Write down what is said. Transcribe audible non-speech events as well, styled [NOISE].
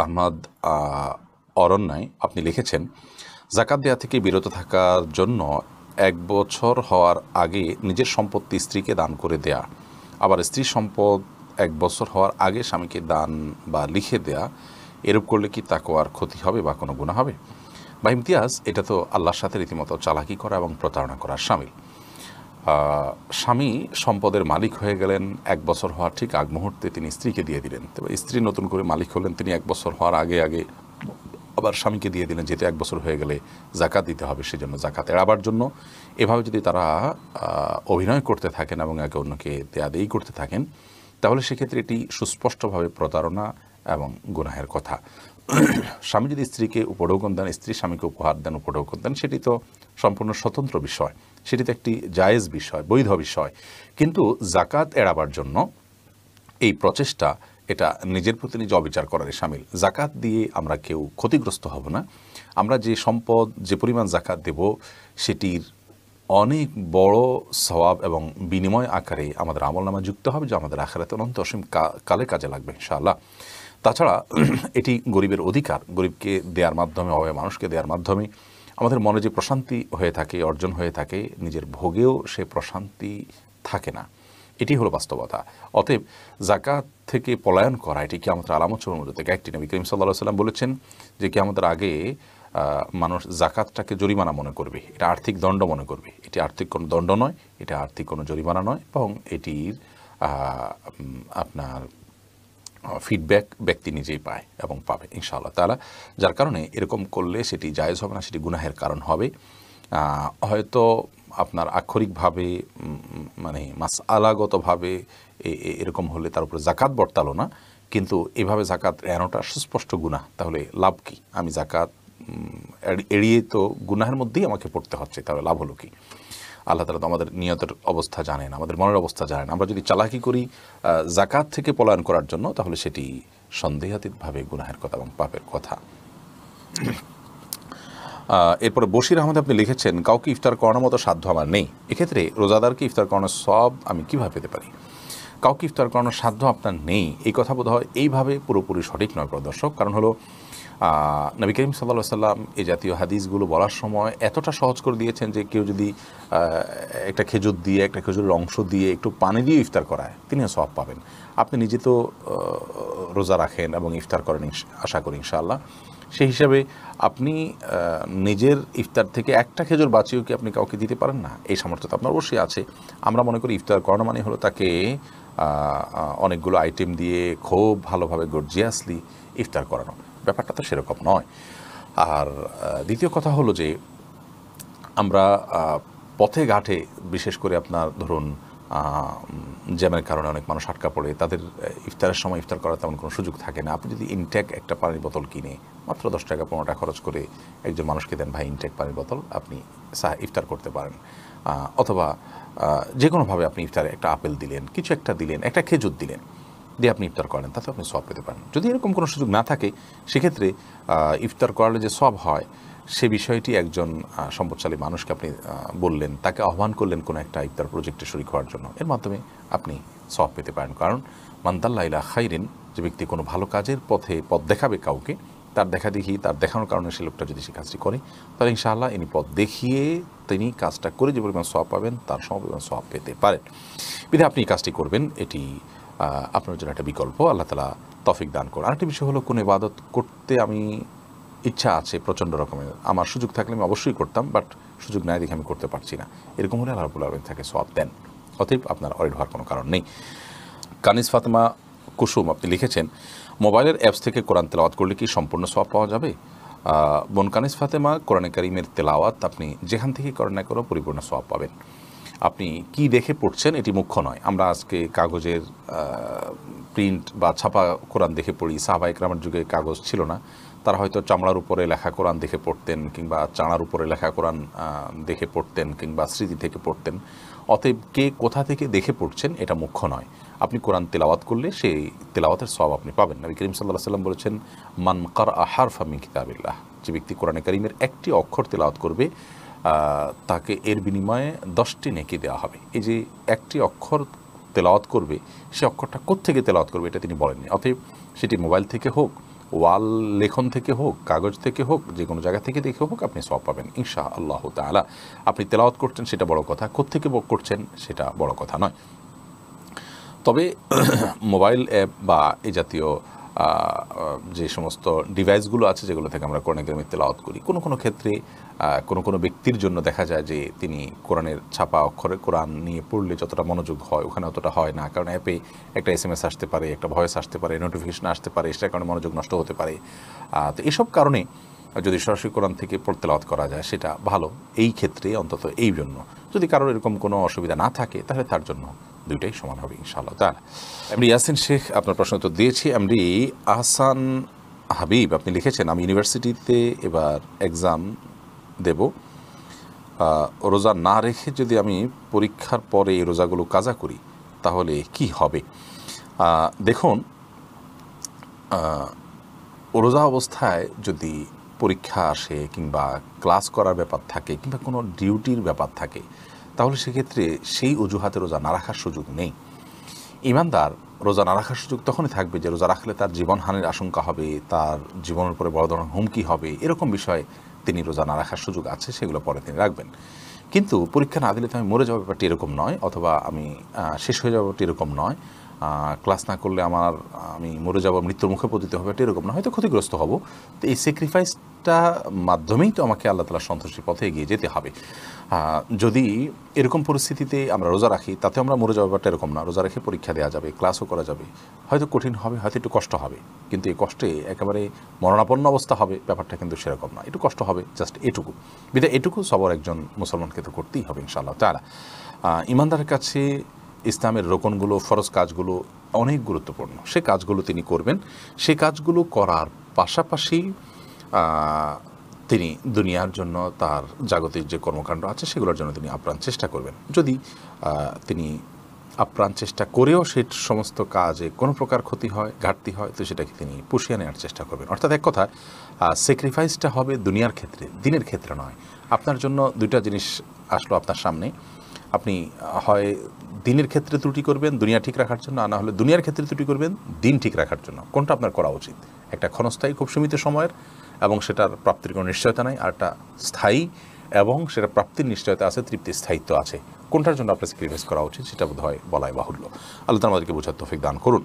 আহমদ অরণ্যায় আপনি লিখেছেন জাকাত দেয়া থেকে বিরত থাকার জন্য এক বছর হওয়ার আগে নিজের সম্পত্তি স্ত্রীকে দান করে দেয়া আবার স্ত্রী সম্পদ এক বছর হওয়ার আগে স্বামীকে দান বা লিখে দেয়া এরূপ করলে কি তাকে আর ক্ষতি হবে বা কোনো গুণা হবে বা ইমতিয়াজ এটা তো আল্লাহর সাথে রীতিমতো চালাকি করা এবং প্রতারণা করার সামিল স্বামী সম্পদের মালিক হয়ে গেলেন এক বছর হওয়ার ঠিক আগ মুহূর্তে তিনি স্ত্রীকে দিয়ে দিলেন তবে স্ত্রী নতুন করে মালিক হলেন তিনি এক বছর হওয়ার আগে আগে আবার স্বামীকে দিয়ে দিলেন যেতে এক বছর হয়ে গেলে জাকাত দিতে হবে সেজন্য জাকাত এড়াবার জন্য এভাবে যদি তারা অভিনয় করতে থাকেন এবং একে অন্যকে দেয়াদেই করতে থাকেন তাহলে সেক্ষেত্রে এটি সুস্পষ্টভাবে প্রতারণা এবং গুনাহের কথা স্বামী যদি স্ত্রীকে উপঢৌকন দেন স্ত্রী স্বামীকে উপহার দেন উপঢৌকন দেন সেটি তো সম্পূর্ণ স্বতন্ত্র বিষয় সেটি তো একটি জায়েজ বিষয় বৈধ বিষয় কিন্তু জাকাত এড়াবার জন্য এই প্রচেষ্টা এটা নিজের প্রতি নিজে অবিচার করারই সামিল জাকাত দিয়ে আমরা কেউ ক্ষতিগ্রস্ত হব না আমরা যে সম্পদ যে পরিমাণ জাকাত দেব সেটির অনেক বড় স্বভাব এবং বিনিময় আকারে আমাদের আমল নামা যুক্ত হবে যা আমাদের আখেরাতে অনন্ত অসীম কালে কাজে লাগবে ইনশাআল্লাহ তাছাড়া [CLEARS THROAT] এটি গরিবের অধিকার গরিবকে দেওয়ার মাধ্যমে অভাবে মানুষকে দেওয়ার মাধ্যমে আমাদের মনে যে প্রশান্তি হয়ে থাকে অর্জন হয়ে থাকে নিজের ভোগেও সে প্রশান্তি থাকে না এটি হলো বাস্তবতা অতএব জাকাত থেকে পলায়ন করা এটি আমাদের আলামত মধ্যে থেকে একটি নবী করিম সাল্লাহ সাল্লাম বলেছেন যে কি আমাদের আগে মানুষ জাকাতটাকে জরিমানা মনে করবে এটা আর্থিক দণ্ড মনে করবে এটি আর্থিক কোনো দণ্ড নয় এটা আর্থিক কোনো জরিমানা নয় এবং এটির আপনার ফিডব্যাক ব্যক্তি নিজেই পায় এবং পাবে ইনশাআল্লাহ তালা যার কারণে এরকম করলে সেটি জায়জ হবে না সেটি গুনাহের কারণ হবে হয়তো আপনার আক্ষরিকভাবে মানে মাস আলাগতভাবে এরকম হলে তার উপরে জাকাত বর্তালো না কিন্তু এভাবে জাকাত এড়ানোটা সুস্পষ্ট গুণা তাহলে লাভ কি আমি জাকাত এড়িয়ে তো গুনাহের মধ্যেই আমাকে পড়তে হচ্ছে তাহলে লাভ হলো কি আল্লাহ তালা তো আমাদের নিয়তের অবস্থা জানেন আমাদের মনের অবস্থা জানেন আমরা যদি চালাকি করি জাকাত থেকে পলায়ন করার জন্য তাহলে সেটি সন্দেহাতীতভাবে গুনাহের কথা এবং পাপের কথা এরপরে বশির আহমদ আপনি লিখেছেন কাউকে ইফতার করানোর মতো সাধ্য আমার নেই এক্ষেত্রে রোজাদারকে ইফতার করানোর সব আমি কীভাবে পেতে পারি কাউকে ইফতার করানোর সাধ্য আপনার নেই এই কথা বোধ হয় এইভাবে পুরোপুরি সঠিক নয় প্রদর্শক কারণ হলো নবী করিম সাল্লা সাল্লাম এই জাতীয় হাদিসগুলো বলার সময় এতটা সহজ করে দিয়েছেন যে কেউ যদি একটা খেজুর দিয়ে একটা খেজুরের অংশ দিয়ে একটু পানি দিয়ে ইফতার করায় তিনি সব পাবেন আপনি নিজে তো রোজা রাখেন এবং ইফতার করেন আশা করি ইনশাল্লাহ সেই হিসাবে আপনি নিজের ইফতার থেকে একটা খেজুর বাঁচিয়েও কি আপনি কাউকে দিতে পারেন না এই সামর্থ্য তো আপনার অবশ্যই আছে আমরা মনে করি ইফতার করানো মানে হলো তাকে অনেকগুলো আইটেম দিয়ে খুব ভালোভাবে গর্জিয়াসলি ইফতার করানো ব্যাপারটা তো সেরকম নয় আর দ্বিতীয় কথা হলো যে আমরা পথে ঘাটে বিশেষ করে আপনার ধরুন জ্যামের কারণে অনেক মানুষ আটকা পড়ে তাদের ইফতারের সময় ইফতার করার তেমন কোনো সুযোগ থাকে না আপনি যদি ইনটেক একটা পানির বোতল কিনে মাত্র দশ টাকা পনেরো টাকা খরচ করে একজন মানুষকে দেন ভাই ইনটেক পানির বোতল আপনি সাহা ইফতার করতে পারেন অথবা যে কোনোভাবে আপনি ইফতারে একটা আপেল দিলেন কিছু একটা দিলেন একটা খেজুর দিলেন দিয়ে আপনি ইফতার করেন তাতে আপনি সব পেতে পারেন যদি এরকম কোনো সুযোগ না থাকে সেক্ষেত্রে ইফতার করালে যে সব হয় সে বিষয়টি একজন সম্পদশালী মানুষকে আপনি বললেন তাকে আহ্বান করলেন কোনো একটা ইফতার প্রজেক্টে শরিক হওয়ার জন্য এর মাধ্যমে আপনি সব পেতে পারেন কারণ মান্দাল্লা ইলা খাইরিন যে ব্যক্তি কোনো ভালো কাজের পথে পথ দেখাবে কাউকে তার দেখা দেখি তার দেখানোর কারণে সে লোকটা যদি সে কাজটি করে তাহলে ইনশাআল্লাহ ইনি পথ দেখিয়ে তিনি কাজটা করে যে পরিমাণ সব পাবেন তার সম পরিমাণ সব পেতে পারেন বিধে আপনি কাজটি করবেন এটি আপনার জন্য একটা বিকল্প আল্লাহ তালা তফিক দান করুন আরেকটি বিষয় হলো কোনো ইবাদত করতে আমি ইচ্ছা আছে প্রচণ্ড রকমের আমার সুযোগ থাকলে আমি অবশ্যই করতাম বাট সুযোগ নাই দেখে আমি করতে পারছি না এরকম হলে আল্লাহ রবুল্লা আলমিন তাকে সব দেন অতএব আপনার অরিড হওয়ার কোনো কারণ নেই কানিস ফাতেমা কুসুম আপনি লিখেছেন মোবাইলের অ্যাপস থেকে কোরআন তেলাওয়াত করলে কি সম্পূর্ণ সব পাওয়া যাবে বোন কানিস ফাতেমা কোরআনে কারিমের তেলাওয়াত আপনি যেখান থেকে করেন না করো পরিপূর্ণ সব পাবেন আপনি কি দেখে পড়ছেন এটি মুখ্য নয় আমরা আজকে কাগজের প্রিন্ট বা ছাপা কোরআন দেখে পড়ি সাহাবাহিক রামের যুগে কাগজ ছিল না তারা হয়তো চামড়ার উপরে লেখা কোরআন দেখে পড়তেন কিংবা চাঁড়ার উপরে লেখা কোরআন দেখে পড়তেন কিংবা স্মৃতি থেকে পড়তেন অতএব কে কোথা থেকে দেখে পড়ছেন এটা মুখ্য নয় আপনি কোরআন তেলাওয়াত করলে সেই তেলাওয়াতের সব আপনি পাবেন নবী করিম সাল্লাহ সাল্লাম বলেছেন মানকার আহার ফামি কিতাবিল্লাহ যে ব্যক্তি কোরআনে করিমের একটি অক্ষর তেলাওয়াত করবে তাকে এর বিনিময়ে দশটি নেকি দেওয়া হবে এই যে একটি অক্ষর তেলাওয়াত করবে সে অক্ষরটা কোথেকে তেলাওয়াত করবে এটা তিনি বলেননি অতএব সেটি মোবাইল থেকে হোক ওয়াল লেখন থেকে হোক কাগজ থেকে হোক যে কোনো জায়গা থেকে দেখে হোক আপনি সব পাবেন ইনশা আল্লাহ তালা আপনি তেলাওয়াত করছেন সেটা বড় কথা কোত্থেকে করছেন সেটা বড় কথা নয় তবে [CLEARS THROAT] মোবাইল অ্যাপ বা এ জাতীয় যে সমস্ত ডিভাইসগুলো আছে যেগুলো থেকে আমরা কোরআন করিমের তেলাওয়াত করি কোনো কোনো ক্ষেত্রে কোনো কোনো ব্যক্তির জন্য দেখা যায় যে তিনি কোরআনের ছাপা অক্ষরে কোরআন নিয়ে পড়লে যতটা মনোযোগ হয় ওখানে অতটা হয় না কারণ অ্যাপে একটা এস এম এস আসতে পারে একটা ভয়েস আসতে পারে নোটিফিকেশন আসতে পারে সেটার কারণে মনোযোগ নষ্ট হতে পারে তো এসব কারণে যদি সরাসরি কোরআন থেকে পড়তেলাওয়াত করা যায় সেটা ভালো এই ক্ষেত্রে অন্তত এই জন্য যদি কারোর এরকম কোনো অসুবিধা না থাকে তাহলে তার জন্য দুইটাই সমান হবে ইনশাআল্লাহ তার এমনি ইয়াসিন শেখ আপনার প্রশ্ন তো দিয়েছি এমনি আহসান হাবিব আপনি লিখেছেন আমি ইউনিভার্সিটিতে এবার এক্সাম দেব রোজা না রেখে যদি আমি পরীক্ষার পরে এই রোজাগুলো কাজা করি তাহলে কি হবে দেখুন রোজা অবস্থায় যদি পরীক্ষা আসে কিংবা ক্লাস করার ব্যাপার থাকে কিংবা কোনো ডিউটির ব্যাপার থাকে তাহলে সেক্ষেত্রে সেই অজুহাতে রোজা না রাখার সুযোগ নেই ইমানদার রোজা না রাখার সুযোগ তখনই থাকবে যে রোজা রাখলে তার জীবনহানির আশঙ্কা হবে তার জীবনের উপরে বড় ধরনের হুমকি হবে এরকম বিষয়ে তিনি রোজা না রাখার সুযোগ আছে সেগুলো পরে তিনি রাখবেন কিন্তু পরীক্ষা না দিলে তো আমি মরে যাওয়ার ব্যাপারটি এরকম নয় অথবা আমি শেষ হয়ে যাওয়া ব্যাপারটি এরকম নয় ক্লাস না করলে আমার আমি মরে যাবো মৃত্যুর মুখে পতিত হবে এটা এরকম না হয়তো ক্ষতিগ্রস্ত হব তো এই স্যাক্রিফাইসটা মাধ্যমেই তো আমাকে আল্লাহ তালা সন্তুষ্টির পথে এগিয়ে যেতে হবে যদি এরকম পরিস্থিতিতে আমরা রোজা রাখি তাতে আমরা মরে যাওয়ার ব্যাপারটা এরকম না রোজা রেখে পরীক্ষা দেওয়া যাবে ক্লাসও করা যাবে হয়তো কঠিন হবে হয়তো একটু কষ্ট হবে কিন্তু এই কষ্টে একেবারে মরণাপন্ন অবস্থা হবে ব্যাপারটা কিন্তু সেরকম না একটু কষ্ট হবে জাস্ট এটুকু বিদায় এটুকু সবার একজন মুসলমানকে তো করতেই হবে ইনশাআল্লাহ তারা ইমানদারের কাছে ইসলামের রোকনগুলো ফরজ কাজগুলো অনেক গুরুত্বপূর্ণ সে কাজগুলো তিনি করবেন সে কাজগুলো করার পাশাপাশি তিনি দুনিয়ার জন্য তার জাগতিক যে কর্মকাণ্ড আছে সেগুলোর জন্য তিনি আপ্রাণ চেষ্টা করবেন যদি তিনি আপ্রাণ চেষ্টা করেও সে সমস্ত কাজে কোনো প্রকার ক্ষতি হয় ঘাটতি হয় তো সেটাকে তিনি পুষিয়ে নেওয়ার চেষ্টা করবেন অর্থাৎ এক কথা স্যাক্রিফাইসটা হবে দুনিয়ার ক্ষেত্রে দিনের ক্ষেত্রে নয় আপনার জন্য দুইটা জিনিস আসলো আপনার সামনে আপনি হয় দিনের ক্ষেত্রে ত্রুটি করবেন দুনিয়া ঠিক রাখার জন্য আনা না হলে দুনিয়ার ক্ষেত্রে ত্রুটি করবেন দিন ঠিক রাখার জন্য কোনটা আপনার করা উচিত একটা ক্ষণস্থায়ী খুব সীমিত সময়ের এবং সেটার প্রাপ্তির কোনো নিশ্চয়তা নাই একটা স্থায়ী এবং সেটা প্রাপ্তির নিশ্চয়তা আছে তৃপ্তির স্থায়িত্ব আছে কোনটার জন্য আপনার স্যাক্রিফাইস করা উচিত সেটা বোধ হয় বলাই বাহুল্য আল্লাহ আমাদেরকে বোঝার তোফিক দান করুন